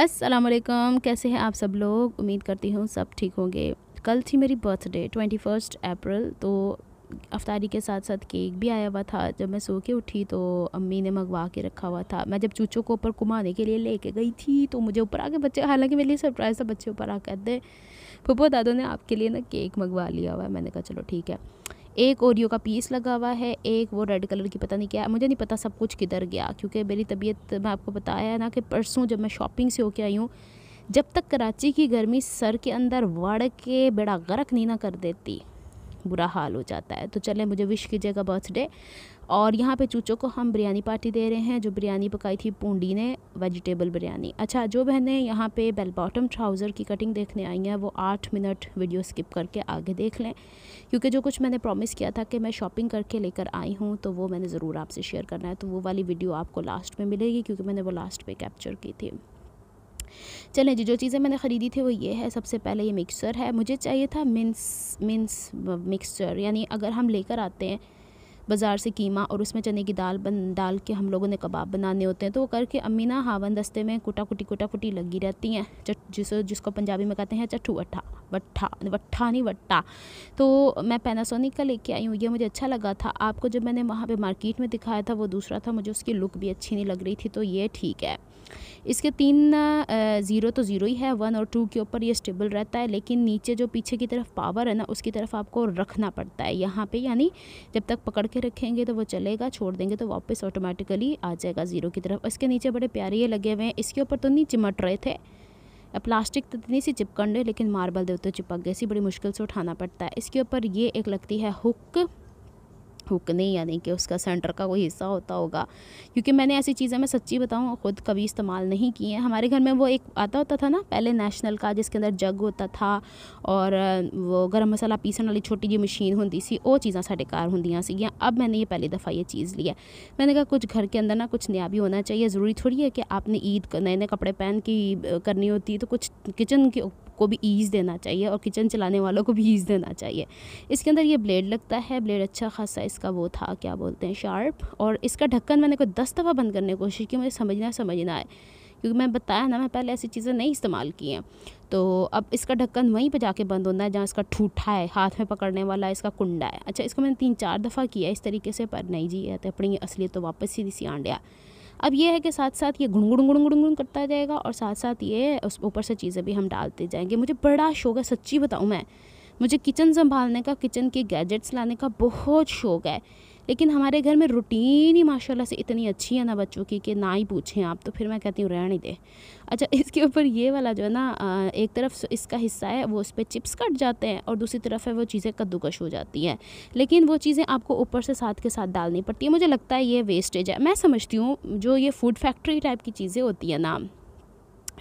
वालेकुम कैसे हैं आप सब लोग उम्मीद करती हूँ सब ठीक होंगे कल थी मेरी बर्थडे ट्वेंटी फर्स्ट अप्रैल तो अफ्तारी के साथ साथ केक भी आया हुआ था जब मैं सो के उठी तो अम्मी ने मंगवा के रखा हुआ था मैं जब चूचों को ऊपर घुमाने के लिए लेके गई थी तो मुझे ऊपर आके बच्चे हालांकि मेरे लिए सरप्राइज़ था बच्चे ऊपर आ कर दे पुप्पो दादो ने आपके लिए ना केक मंगवा लिया हुआ है मैंने कहा चलो ठीक है एक ओरियो का पीस लगा हुआ है एक वो रेड कलर की पता नहीं क्या मुझे नहीं पता सब कुछ किधर गया क्योंकि मेरी तबीयत मैं आपको बताया ना कि परसों जब मैं शॉपिंग से होके आई हूँ जब तक कराची की गर्मी सर के अंदर वड़ के बेड़ा गर्क नहीं ना कर देती बुरा हाल हो जाता है तो चले मुझे विश कीजिएगा बर्थडे और यहाँ पे चूचों को हम बिरयानी पार्टी दे रहे हैं जो बिरयानी पकाई थी पूंडी ने वेजिटेबल बिरयानी अच्छा जो बहनें यहाँ पे बेल बॉटम ट्राउज़र की कटिंग देखने आई हैं वो आठ मिनट वीडियो स्किप करके आगे देख लें क्योंकि जो कुछ मैंने प्रॉमिस किया था कि मैं शॉपिंग करके लेकर आई हूँ तो वो मैंने ज़रूर आपसे शेयर करना है तो वो वाली वीडियो आपको लास्ट में मिलेगी क्योंकि मैंने वो लास्ट पर कैप्चर की थी चलें जी जो चीज़ें मैंने ख़रीदी थी वो ये है सबसे पहले ये मिक्सर है मुझे चाहिए था मिन्स मिन्स मिक्सचर यानी अगर हम लेकर आते हैं बाज़ार से कीमा और उसमें चने की दाल बन डाल के हम लोगों ने कबाब बनाने होते हैं तो वो करके अम्मी ना हावन दस्ते में कुटा कुटी कुटा कुटी लगी रहती हैं जिस जिसको पंजाबी में कहते हैं चट्ठू अट्ठा वट्ठा वट्ठा नहीं वट्टा तो मैं पैनासोनिक का लेके आई हूँ ये मुझे अच्छा लगा था आपको जब मैंने वहाँ पर मार्केट में दिखाया था वो दूसरा था मुझे उसकी लुक भी अच्छी नहीं लग रही थी तो ये ठीक है इसके तीन ज़ीरो तो ज़ीरो ही है वन और टू के ऊपर ये स्टेबल रहता है लेकिन नीचे जो पीछे की तरफ पावर है ना उसकी तरफ आपको रखना पड़ता है यहाँ पर यानी जब तक पकड़ करके रखेंगे तो वो चलेगा छोड़ देंगे तो वापस ऑटोमेटिकली आ जाएगा ज़ीरो की तरफ इसके नीचे बड़े प्यारे लगे हुए हैं इसके ऊपर तो नहीं चिमट रहे थे प्लास्टिक तो इतनी सी चिपकंड लेकिन मार्बल देते तो चिपक गए इसी बड़ी मुश्किल से उठाना पड़ता है इसके ऊपर ये एक लगती है हुक हुक नहीं यानी कि उसका सेंटर का कोई हिस्सा होता होगा क्योंकि मैंने ऐसी चीज़ें मैं सच्ची बताऊँ ख़ुद कभी इस्तेमाल नहीं की हैं हमारे घर में वो एक आता होता था ना पहले नेशनल का जिसके अंदर जग होता था और वो गर्म मसाला पीसने वाली छोटी जी मशीन होती सी वो चीज़ा साढ़े कार होंदियाँ अब मैंने ये पहली दफ़ा ये चीज़ ली है मैंने कहा कुछ घर के अंदर ना कुछ नया भी होना चाहिए ज़रूरी थोड़ी है कि आपने ईद नए नए कपड़े पहन की करनी होती है तो कुछ किचन के को भी ईज़ देना चाहिए और किचन चलाने वालों को भी ईज़ देना चाहिए इसके अंदर ये ब्लेड लगता है ब्लेड अच्छा खासा इसका वो था क्या बोलते हैं शार्प और इसका ढक्कन मैंने कोई दस दफ़ा बंद करने की कोशिश की मुझे समझना समझना है क्योंकि मैं बताया ना मैं पहले ऐसी चीज़ें नहीं इस्तेमाल की हैं तो अब इसका ढक्कन वहीं पर जाके बंद होना है जहाँ इसका ठूठा है हाथ में पकड़ने वाला इसका कुंडा है अच्छा इसको मैंने तीन चार दफ़ा किया इस तरीके से पर नहीं जी है तो अपनी असलियत तो वापस ही सी आंडिया अब ये है कि साथ साथ ये गुण गुण गुण गुण गुण करता जाएगा और साथ साथ ये उस ऊपर से चीज़ें भी हम डालते जाएंगे मुझे बड़ा शौक है सच्ची बताऊँ मैं मुझे किचन संभालने का किचन के गैजेट्स लाने का बहुत शौक है लेकिन हमारे घर में रूटीन ही माशाल्लाह से इतनी अच्छी है ना बच्चों की कि ना ही पूछें आप तो फिर मैं कहती हूँ रहने दे अच्छा इसके ऊपर ये वाला जो है ना एक तरफ इसका हिस्सा है वो उस पर चिप्स कट जाते हैं और दूसरी तरफ है वो चीज़ें कद्दूकश हो जाती हैं लेकिन वो चीज़ें आपको ऊपर से साथ के साथ डालनी पड़ती है मुझे लगता है ये वेस्टेज है मैं समझती हूँ जो ये फूड फैक्ट्री टाइप की चीज़ें होती हैं ना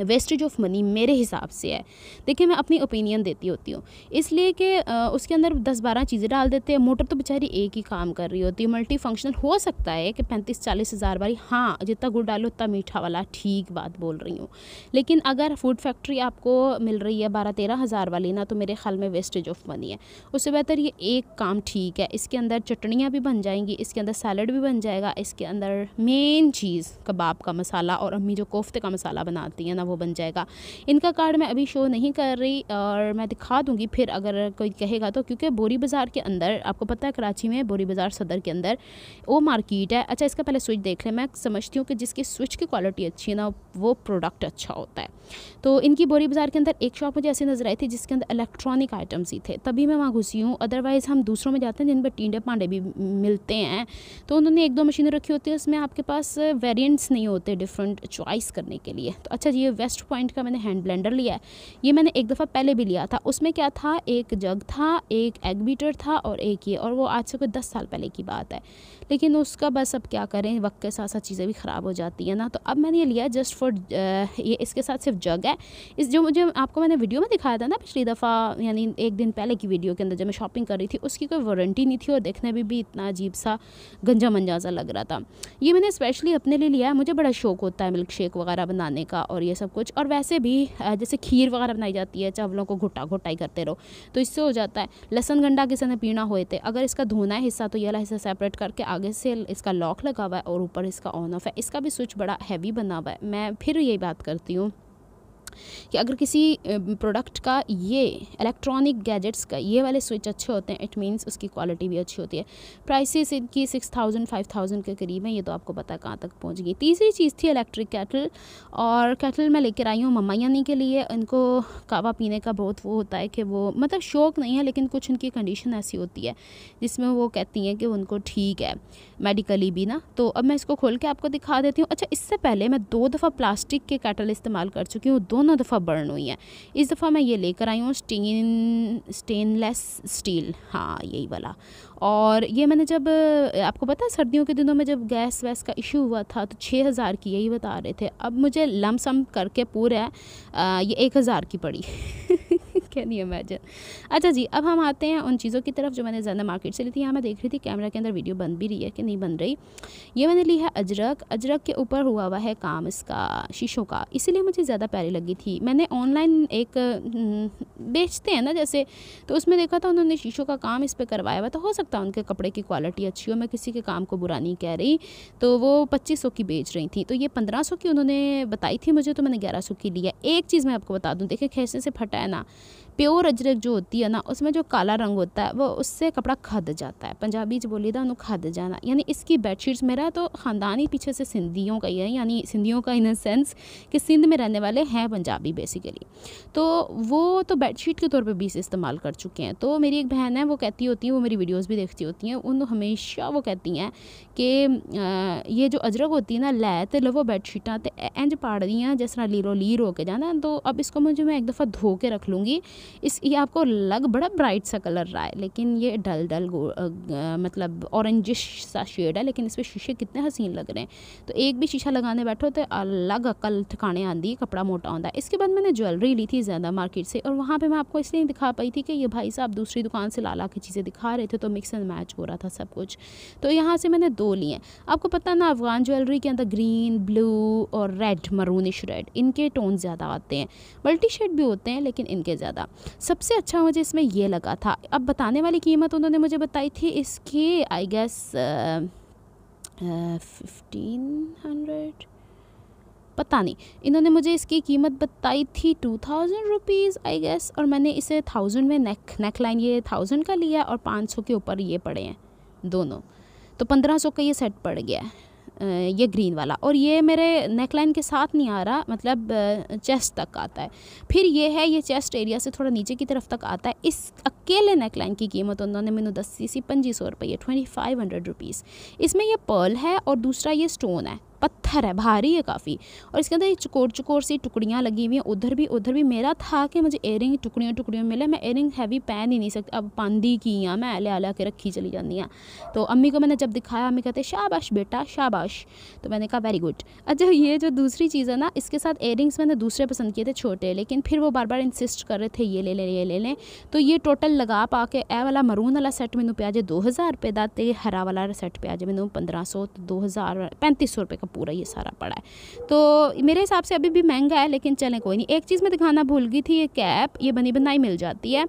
वेस्टेज ऑफ मनी मेरे हिसाब से है देखिए मैं अपनी ओपिनियन देती होती हूँ इसलिए कि उसके अंदर दस बारह चीज़ें डाल देते हैं मोटर तो बेचारी एक ही काम कर रही होती है मल्टी फंक्शनल हो सकता है कि पैंतीस चालीस हज़ार वाली हाँ जितना गुड़ डालो उतना मीठा वाला ठीक बात बोल रही हूँ लेकिन अगर फूड फैक्ट्री आपको मिल रही है बारह तेरह हज़ार वाली ना तो मेरे ख्याल में वेस्टेज ऑफ मनी है उससे बेहतर ये एक काम ठीक है इसके अंदर चटनियाँ भी बन जाएंगी इसके अंदर सैलड भी बन जाएगा इसके अंदर मेन चीज़ कबाब का मसाला और अम्मी जो कोफ्ते का मसाला बनाती हैं अपना वो बन जाएगा इनका कार्ड मैं अभी शो नहीं कर रही और मैं दिखा दूँगी फिर अगर कोई कहेगा तो क्योंकि बोरी बाज़ार के अंदर आपको पता है कराची में बोरी बाज़ार सदर के अंदर वो मार्केट है अच्छा इसका पहले स्विच देख लें मैं समझती हूँ कि जिसकी स्विच की क्वालिटी अच्छी है ना वो प्रोडक्ट अच्छा होता है तो इनकी बोरी बाज़ार के अंदर एक शॉप मुझे ऐसी नज़र आई थी जिसके अंदर इलेक्ट्रॉनिक आइटम्स ही थे तभी मैं वहाँ घुसी हूँ अदरवाइज़ हम दूसरों में जाते हैं जिन पर टीडे पांडे भी मिलते हैं तो उन्होंने एक दो मशीनें रखी होती है उसमें आपके पास वेरियंट्स नहीं होते डिफरेंट चॉइस करने के लिए तो अच्छा जी ये वेस्ट पॉइंट का मैंने हैंड ब्लेंडर लिया है ये मैंने एक दफ़ा पहले भी लिया था उसमें क्या था एक जग था एक एग बीटर था और एक ये और वो आज से कोई दस साल पहले की बात है लेकिन उसका बस अब क्या करें वक्त के साथ साथ चीज़ें भी ख़राब हो जाती हैं ना तो अब मैंने ये लिया जस्ट फॉर ये इसके साथ सिर्फ जग है इस जो मुझे आपको मैंने वीडियो में दिखाया था ना पिछली दफ़ा यानी एक दिन पहले की वीडियो के अंदर जब मैं शॉपिंग कर रही थी उसकी कोई वारंटी नहीं थी और देखने में भी इतना अजीब सा गंजा मंजा सा लग रहा था ये मैंने स्पेशली अपने लिए लिया है मुझे बड़ा शौक होता है मिल्क शेक वगैरह बनाने का और ये सब कुछ और वैसे भी जैसे खीर वगैरह बनाई जाती है चावलों को घुटा घुटाई करते रहो तो इससे हो जाता है लहसन गंडा किसी ने पीना हुए थे अगर इसका धोना है हिस्सा तो ये वाला हिस्सा सेपरेट करके आगे से इसका लॉक लगा हुआ है और ऊपर इसका ऑन ऑफ है इसका भी स्विच बड़ा हैवी बना हुआ है मैं फिर यही बात करती हूँ कि अगर किसी प्रोडक्ट का ये इलेक्ट्रॉनिक गैजेट्स का ये वाले स्विच अच्छे होते हैं इट मीन्स उसकी क्वालिटी भी अच्छी होती है प्राइसेस इनकी सिक्स थाउजेंड फाइव थाउजेंड के करीब है ये तो आपको पता कहाँ तक पहुँच गई तीसरी चीज़ थी इलेक्ट्रिक कैटल और कैटल मैं लेकर आई हूँ मम्मा यानी के लिए इनको कावा पीने का बहुत वो होता है कि वो मतलब शौक नहीं है लेकिन कुछ उनकी कंडीशन ऐसी होती है जिसमें वो कहती हैं कि उनको ठीक है मेडिकली भी ना तो अब मैं इसको खोल के आपको दिखा देती हूँ अच्छा इससे पहले मैं दो दफ़ा प्लास्टिक के कैटल इस्तेमाल कर चुकी हूँ दो दोनों दफ़ा बर्न हुई है इस दफ़ा मैं ये लेकर आई हूँ स्टीन स्टेनलेस स्टील हाँ यही वाला और ये मैंने जब आपको पता है सर्दियों के दिनों में जब गैस वैस का इशू हुआ था तो छः हज़ार की यही बता रहे थे अब मुझे लम सम करके पूरा ये एक हज़ार की पड़ी कैन यू इमेजिन अच्छा जी अब हम आते हैं उन चीज़ों की तरफ जो मैंने ज़्यादा मार्केट से ली थी यहाँ मैं देख रही थी कैमरा के अंदर वीडियो बन भी रही है कि नहीं बन रही ये मैंने ली है अजरक अजरक के ऊपर हुआ हुआ है काम इसका शीशों का इसीलिए मुझे ज़्यादा प्यारी लगी थी मैंने ऑनलाइन एक हम्म, बेचते हैं ना जैसे तो उसमें देखा था उन्होंने शीशों का काम इस पर करवाया हुआ तो हो सकता है उनके कपड़े की क्वालिटी अच्छी हो मैं किसी के काम को बुरा नहीं कह रही तो वो पच्चीस की बेच रही थी तो ये पंद्रह की उन्होंने बताई थी मुझे तो मैंने ग्यारह की लिया एक चीज़ मैं आपको बता दूँ देखिए खेसने से फटा है ना प्योर अजरक जो होती है ना उसमें जो काला रंग होता है वो उससे कपड़ा खद जाता है पंजाबी जो बोली था खद जाना यानी इसकी बेडशीट्स मेरा तो ख़ानदान ही पीछे से सिंधियों का ही है यानी सिंधियों का इन सेंस कि सिंध में रहने वाले हैं पंजाबी बेसिकली तो वो तो बेडशीट के तौर पर बीस इस्तेमाल कर चुके हैं तो मेरी एक बहन है वो कहती होती हैं वो मेरी वीडियोज़ भी देखती होती हैं उन हमेशा वो कहती हैं कि ये जो अजरक होती है ना लै तो लवो बेड शीटा तो इंज पाड़ दी हैं जिस तरह लीरो लीर के जाना तो अब इसको मुझे मैं एक दफ़ा धो के रख लूँगी इस ये आपको लग बड़ा ब्राइट सा कलर रहा है लेकिन ये डल डल मतलब ऑरेंजिश सा शेड है लेकिन इसमें शीशे कितने हसीन लग रहे हैं तो एक भी शीशा लगाने बैठो तो अलग अकल ठिकाने आंदी कपड़ा मोटा होता है इसके बाद मैंने ज्वेलरी ली थी ज़्यादा मार्केट से और वहाँ पर मैं आपको इसलिए दिखा पाई थी कि ये भाई साहब दूसरी दुकान से ला ला के चीज़ें दिखा रहे थे तो मिक्स एंड मैच हो रहा था सब कुछ तो यहाँ से मैंने दो लिए आपको पता ना अफगान ज्वेलरी के अंदर ग्रीन ब्लू और रेड मरूनिश रेड इनके टोन ज़्यादा आते हैं मल्टी शेड भी होते हैं लेकिन इनके ज़्यादा सबसे अच्छा मुझे इसमें ये लगा था अब बताने वाली कीमत उन्होंने मुझे बताई थी इसकी आई गेस फिफ्टीन हंड्रेड पता नहीं इन्होंने मुझे इसकी कीमत बताई थी two thousand rupees I guess और मैंने इसे थाउजेंड में नेक नेक लाइन ये थाउजेंड का लिया और पाँच सौ के ऊपर ये पड़े हैं दोनों तो पंद्रह सौ का ये सेट पड़ गया है ये ग्रीन वाला और ये मेरे नेक लाइन के साथ नहीं आ रहा मतलब चेस्ट तक आता है फिर ये है ये चेस्ट एरिया से थोड़ा नीचे की तरफ तक आता है इस अकेले नेक लाइन की कीमत उन्होंने मैंने दस सी सी पंजी सौ रुपये ट्वेंटी फाइव हंड्रेड रुपीज़ इसमें यह पर्ल है और दूसरा ये स्टोन है पत्थर है भारी है काफ़ी और इसके अंदर चकोर चकोर सी टुकड़ियाँ लगी हुई हैं उधर भी उधर भी मेरा था कि मुझे एयरिंग टुकड़ियों टुकड़ियों मिले मैं एयरिंग हैवी पहन ही नहीं सकती अब पांदी की हाँ मैं आले आला के रखी चली जाती हाँ तो अम्मी को मैंने जब दिखाया अम्मी कहते शाबाश बेटा शाबाश तो मैंने कहा वेरी गुड अच्छा ये जो दूसरी चीज़ है ना इसके साथ एयरिंग्स मैंने दूसरे पसंद किए थे छोटे लेकिन फिर वो बार बार इंसिस्ट कर रहे थे ये ले लें ये ले लें तो ये टोटल लगा पा के ए वाला मरून वाला सैट मैंने पे आज दो हज़ार रुपये का तो हरा वाला सैट पे आज मैंने पंद्रह सौ तो दो हज़ार पैंतीस सौ रुपये का पूरा ये सारा पड़ा है तो मेरे हिसाब से अभी भी महंगा है लेकिन चलें कोई नहीं एक चीज़ मैं दिखाना भूल गई थी ये कैप ये बनी बनाई मिल जाती है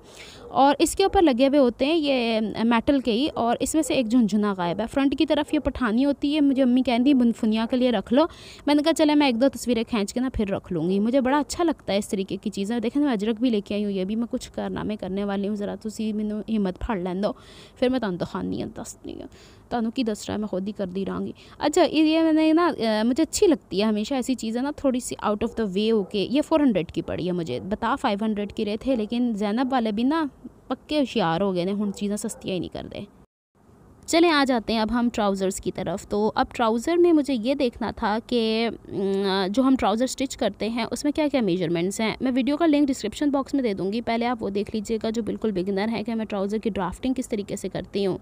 और इसके ऊपर लगे हुए होते हैं ये मेटल के ही और इसमें से एक झुंझुना गायब है फ्रंट की तरफ ये पठानी होती है मुझे अम्मी कहती बुनफुनिया के लिए रख लो मैंने कहा चले मैं एक दो तस्वीरें खींच के ना फिर रख लूँगी मुझे बड़ा अच्छा लगता है इस तरीके की चीज़ें देखें मैं अजरक भी लेके आई हूँ ये भी मैं कुछ कारनामे करने वाली हूँ ज़रा तुम मैंने हिम्मत फाड़ लें दो फिर मैं तुम दिखानी हूँ दस हाँ ਤੁਹਾਨੂੰ ਕੀ मैं खुद ही कर दी ਰਹਾਂਗੀ अच्छा ये मैंने ना मुझे अच्छी लगती है हमेशा ऐसी चीज़ें ना थोड़ी सी आउट ऑफ द वे होके ये फोर हंड्रेड की पड़ी है मुझे बता फाइव हंड्रेड की रहे थे लेकिन जैनब वाले भी ना पक्के होशियार हो गए ने हूँ चीज़ें सस्तियाँ ही नहीं कर दे चले आ जाते हैं अब हम ट्राउज़र्स की तरफ तो अब ट्राउज़र में मुझे ये देखना था कि जो हम ट्राउज़र स्टिच करते हैं उसमें क्या क्या मेजरमेंट्स हैं मैं वीडियो का लिंक डिस्क्रिप्शन बॉक्स में दे दूँगी पहले आप वो देख लीजिएगा जो बिल्कुल बिगनर है कि मैं ट्राउज़र की ड्राफ्टिंग किस तरीके से करती हूँ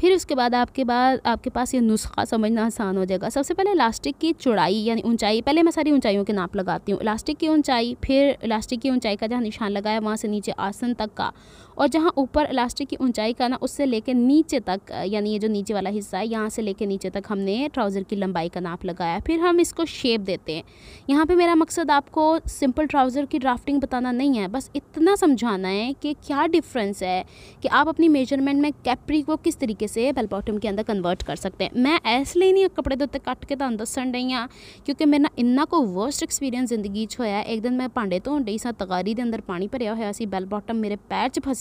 फिर उसके बाद आपके बाद आपके पास ये नुस्खा समझना आसान हो जाएगा सबसे पहले इलास्टिक की चौड़ाई यानी ऊंचाई पहले मैं सारी ऊंचाइयों के नाप लगाती हूँ इलास्टिक की ऊंचाई फिर इलास्टिक की ऊंचाई का जहाँ निशान लगाया वहाँ से नीचे आसन तक का और जहाँ ऊपर इलास्टिक की ऊंचाई का ना उससे लेकर नीचे तक यानी ये जो नीचे वाला हिस्सा है यहाँ से लेकर नीचे तक हमने ट्राउज़र की लंबाई का नाप लगाया फिर हम इसको शेप देते हैं यहाँ पे मेरा मकसद आपको सिंपल ट्राउज़र की ड्राफ्टिंग बताना नहीं है बस इतना समझाना है कि क्या डिफरेंस है कि आप अपनी मेजरमेंट में कैपरी को किस तरीके से बेल बॉटम के अंदर कन्वर्ट कर सकते हैं मैं इसलिए नहीं कपड़े ਦੇ कट के तहत तो दसन रही हाँ क्योंकि मेरे ना इन्ना को वर्स्ट एक्सपीरियंस जिंदगी होया एक दिन मैं भांडे धोन रही ਧੋਣ ਡਈ ਸਾਂ ਤਗਾਰੀ ਦੇ ਅੰਦਰ ਪਾਣੀ ਭਰਿਆ ਹੋਇਆ ਸੀ ਬੈਲ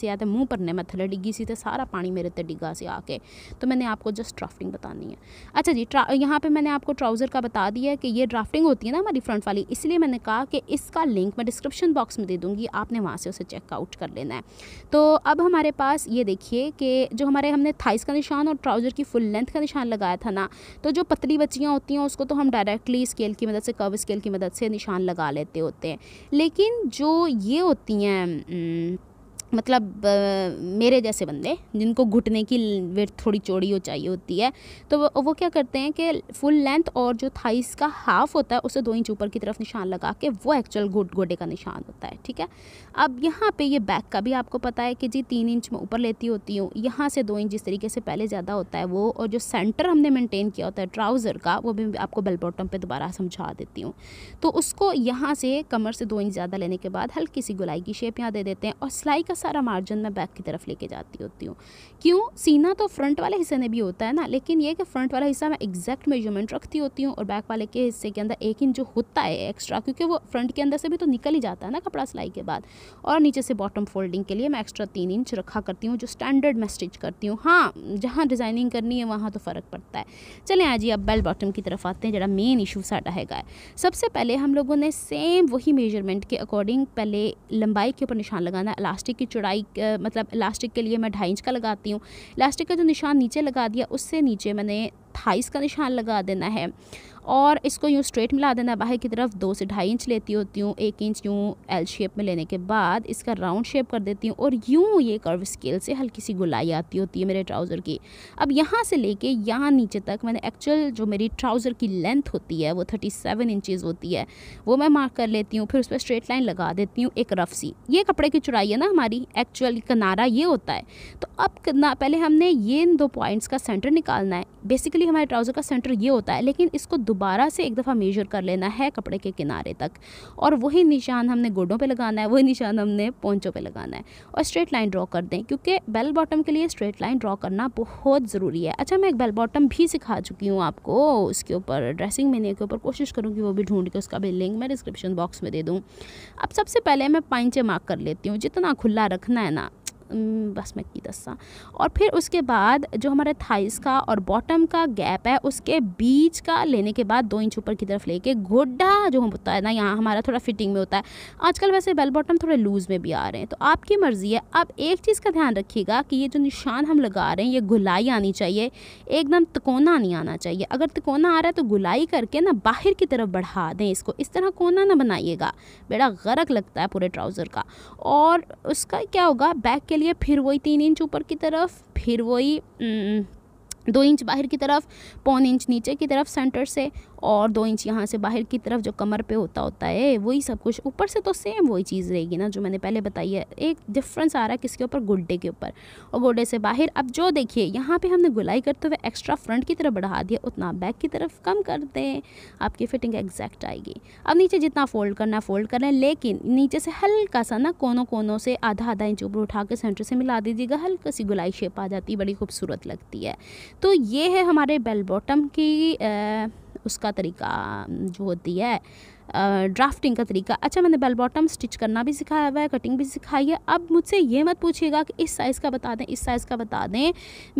आया आते मुंह पर नमक थले डिगी सी तो सारा पानी मेरे तक डिगा से आके तो मैंने आपको जस्ट ड्राफ्टिंग बतानी है अच्छा जी यहाँ पर मैंने आपको ट्राउज़र का बता दिया कि ये ड्राफ्टिंग होती है ना हमारी फ्रंट वाली इसलिए मैंने कहा कि इसका लिंक मैं डिस्क्रिप्शन बॉक्स में दे दूँगी आपने वहाँ से उसे चेकआउट कर लेना है तो अब हमारे पास ये देखिए कि जो हमारे हमने थाइस का निशान और ट्राउज़र की फुल लेंथ का निशान लगाया था ना तो जो पतली बच्चियाँ होती हैं उसको तो हम डायरेक्टली स्केल की मदद से कर्व स्केल की मदद से निशान लगा लेते होते हैं लेकिन जो ये होती हैं मतलब मेरे जैसे बंदे जिनको घुटने की वेट थोड़ी चौड़ी हो चाहिए होती है तो वो, वो क्या करते हैं कि फुल लेंथ और जो थाइस का हाफ होता है उसे दो इंच ऊपर की तरफ निशान लगा के वो एक्चुअल घुट गोडे का निशान होता है ठीक है अब यहाँ पे ये बैक का भी आपको पता है कि जी तीन इंच में ऊपर लेती होती हूँ यहाँ से दो इंच जिस तरीके से पहले ज़्यादा होता है वो और जो सेंटर हमने मेनटेन किया होता है ट्राउज़र का वो भी आपको बेल बॉटम पर दोबारा समझा देती हूँ तो उसको यहाँ से कमर से दो इंच ज़्यादा लेने के बाद हल्की सी गुलाई की शेप यहाँ दे देते हैं और सिलाई का सारा मार्जिन मैं बैक की तरफ लेके जाती होती हूँ क्यों सीना तो फ्रंट वाले हिस्से में भी होता है ना लेकिन ये कि फ्रंट वाला हिस्सा मैं एग्जैक्ट मेजरमेंट रखती होती हूँ और बैक वाले के हिस्से के अंदर एक इंच जो होता है एक्स्ट्रा क्योंकि वो फ्रंट के अंदर से भी तो निकल ही जाता है ना कपड़ा सिलाई के बाद और नीचे से बॉटम फोल्डिंग के लिए मैं एक्स्ट्रा तीन इंच रखा करती हूँ जो स्टैंडर्ड मैं स्टिच करती हूँ हाँ जहाँ डिज़ाइनिंग करनी है वहाँ तो फ़र्क पड़ता है चले आज जी अब बेल बॉटम की तरफ आते हैं जरा मेन इशू साढ़ा है सबसे पहले हम लोगों ने सेम वही मेजरमेंट के अकॉर्डिंग पहले लंबाई के ऊपर निशान लगाना इलास्टिक चौड़ाई मतलब इलास्टिक के लिए मैं ढाई इंच का लगाती हूँ इलास्टिक का जो निशान नीचे लगा दिया उससे नीचे मैंने थाइस का निशान लगा देना है और इसको यूँ स्ट्रेट मिला देना बाहर की तरफ दो से ढाई इंच लेती होती हूँ एक इंच यूँ एल शेप में लेने के बाद इसका राउंड शेप कर देती हूँ और यूँ ये कर्व स्केल से हल्की सी गुलाई आती होती है मेरे ट्राउज़र की अब यहाँ से लेके यहाँ नीचे तक मैंने एक्चुअल जो मेरी ट्राउज़र की लेंथ होती है वो थर्टी सेवन इंचज़ होती है वो मैं मार्क कर लेती हूँ फिर उस पर स्ट्रेट लाइन लगा देती हूँ एक रफ सी ये कपड़े की चुराई है ना हमारी एक्चुअल किनारा ये होता है तो अब कितना पहले हमने ये इन दो पॉइंट्स का सेंटर निकालना है बेसिकली हमारे ट्राउज़र का सेंटर ये होता है लेकिन इसको दोबारा से एक दफ़ा मेजर कर लेना है कपड़े के किनारे तक और वही निशान हमने गोडों पे लगाना है वही निशान हमने पोंचों पे लगाना है और स्ट्रेट लाइन ड्रॉ कर दें क्योंकि बेल बॉटम के लिए स्ट्रेट लाइन ड्रॉ करना बहुत ज़रूरी है अच्छा मैं एक बेल बॉटम भी सिखा चुकी हूँ आपको उसके ऊपर ड्रेसिंग मेन्यू के ऊपर कोशिश करूँगी वो भी ढूंढ के उसका भी लिंक मैं डिस्क्रिप्शन बॉक्स में दे दूँ अब सबसे पहले मैं पाइंचे मार्क कर लेती हूँ जितना खुला रखना है ना बस मैं की दस और फिर उसके बाद जो हमारे थाइस का और बॉटम का गैप है उसके बीच का लेने के बाद दो इंच ऊपर की तरफ लेके गोड्डा जो होता है ना यहाँ हमारा थोड़ा फिटिंग में होता है आजकल वैसे बेल बॉटम थोड़े लूज़ में भी आ रहे हैं तो आपकी मर्ज़ी है अब एक चीज़ का ध्यान रखिएगा कि ये जो निशान हम लगा रहे हैं ये गुलाई आनी चाहिए एकदम तकोना नहीं आना चाहिए अगर तकोना आ रहा है तो गुलाई करके ना बाहर की तरफ बढ़ा दें इसको इस तरह कोना ना बनाइएगा बेड़ा गरक लगता है पूरे ट्राउज़र का और उसका क्या होगा बैक के के लिए फिर वही तीन इंच ऊपर की तरफ फिर वही दो इंच बाहर की तरफ पौन इंच नीचे की तरफ सेंटर से और दो इंच यहाँ से बाहर की तरफ जो कमर पे होता होता है वही सब कुछ ऊपर से तो सेम वही चीज़ रहेगी ना जो मैंने पहले बताई है एक डिफरेंस आ रहा है किसके ऊपर गुड्डे के ऊपर और गोडे से बाहर अब जो देखिए यहाँ पे हमने गुलाई करते हुए एक्स्ट्रा फ्रंट की तरफ बढ़ा दिया उतना बैक की तरफ कम कर दें आपकी फिटिंग एग्जैक्ट आएगी अब नीचे जितना फोल्ड करना फोल्ड कर लेकिन नीचे से हल्का सा ना कोनों कोनों से आधा आधा इंच ऊपर उठा कर सेंटर से मिला दीजिएगा हल्का सी गुलाई शेप आ जाती है बड़ी खूबसूरत लगती है तो ये है हमारे बेल बॉटम की उसका तरीका जो होती है ड्राफ्टिंग का तरीका अच्छा मैंने बेल बॉटम स्टिच करना भी सिखाया हुआ है कटिंग भी सिखाई है अब मुझसे ये मत पूछिएगा कि इस साइज़ का बता दें इस साइज़ का बता दें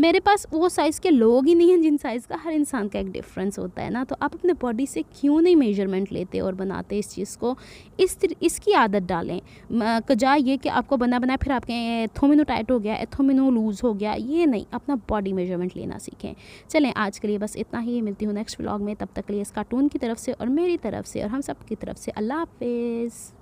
मेरे पास वो साइज़ के लोग ही नहीं हैं जिन साइज़ का हर इंसान का एक डिफरेंस होता है ना तो आप अपने बॉडी से क्यों नहीं मेजरमेंट लेते और बनाते इस चीज़ को इस इसकी आदत डालें कजा ये कि आपको बना बनाए फिर आपके एथोमिनो टाइट हो गया एथोमिनो लूज़ हो गया ये नहीं अपना बॉडी मेजरमेंट लेना सीखें चलें आज के लिए बस इतना ही मिलती हूँ नेक्स्ट ब्लॉग में तब तक लिए इस कार्टून की तरफ से और मेरी तरफ से और हम सब की तरफ से अल्लाह हाफिज़